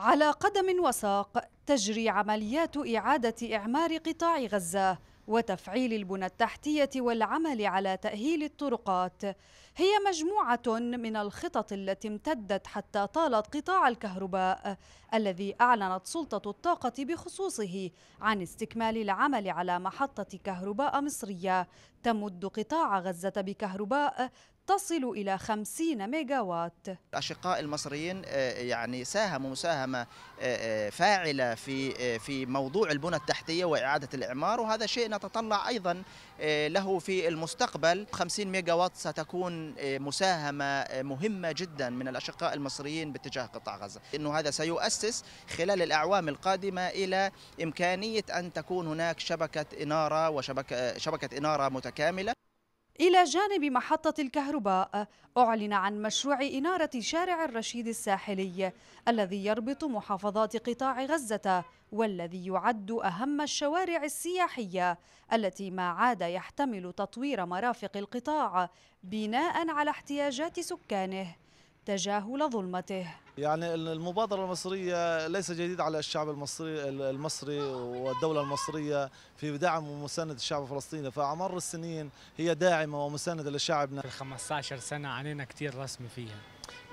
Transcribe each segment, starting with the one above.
على قدم وساق تجري عمليات إعادة إعمار قطاع غزة وتفعيل البنى التحتية والعمل على تأهيل الطرقات هي مجموعة من الخطط التي امتدت حتى طالت قطاع الكهرباء الذي أعلنت سلطة الطاقة بخصوصه عن استكمال العمل على محطة كهرباء مصرية تمد قطاع غزة بكهرباء تصل إلى 50 ميجا وات الأشقاء المصريين آه، يعني ساهموا مساهمة آه، آه، فاعلة في في موضوع البنى التحتية وإعادة الإعمار وهذا شيء نتطلع أيضا له في المستقبل 50 ميجا وات ستكون مساهمة مهمة جدا من الأشقاء المصريين باتجاه قطاع غزة إنه هذا سيؤسس خلال الأعوام القادمة إلى إمكانية أن تكون هناك شبكة إنارة وشبكة شبكة إنارة متكاملة إلى جانب محطة الكهرباء أعلن عن مشروع إنارة شارع الرشيد الساحلي الذي يربط محافظات قطاع غزة والذي يعد أهم الشوارع السياحية التي ما عاد يحتمل تطوير مرافق القطاع بناء على احتياجات سكانه تجاهل ظلمته يعني المبادرة المصرية ليس جديد على الشعب المصري المصري والدولة المصرية في دعم ومساندة الشعب الفلسطيني فعمر السنين هي داعمة ومساندة لشعبنا في 15 سنة عانينا كثير رسمي فيها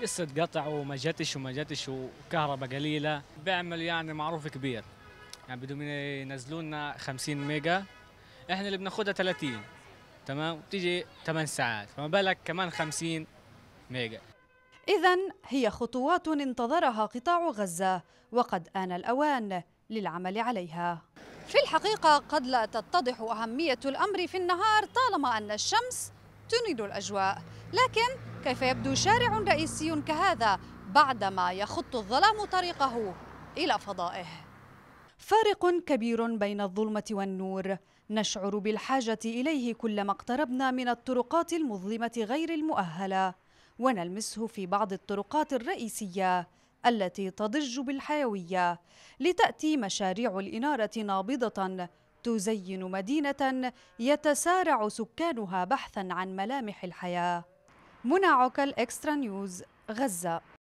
قصة قطع وما جتش وما جتش وكهرباء قليلة بيعمل يعني معروف كبير يعني بدهم ينزلوا لنا 50 ميجا احنا اللي بناخدها 30 تمام وبتيجي 8 ساعات فما بالك كمان 50 ميجا إذا هي خطوات انتظرها قطاع غزة وقد آن الأوان للعمل عليها في الحقيقة قد لا تتضح أهمية الأمر في النهار طالما أن الشمس تنير الأجواء لكن كيف يبدو شارع رئيسي كهذا بعدما يخط الظلام طريقه إلى فضائه فارق كبير بين الظلمة والنور نشعر بالحاجة إليه كلما اقتربنا من الطرقات المظلمة غير المؤهلة ونلمسه في بعض الطرقات الرئيسية التي تضج بالحيوية لتأتي مشاريع الإنارة نابضة تزين مدينة يتسارع سكانها بحثا عن ملامح الحياة منى عكل إكسترا نيوز غزة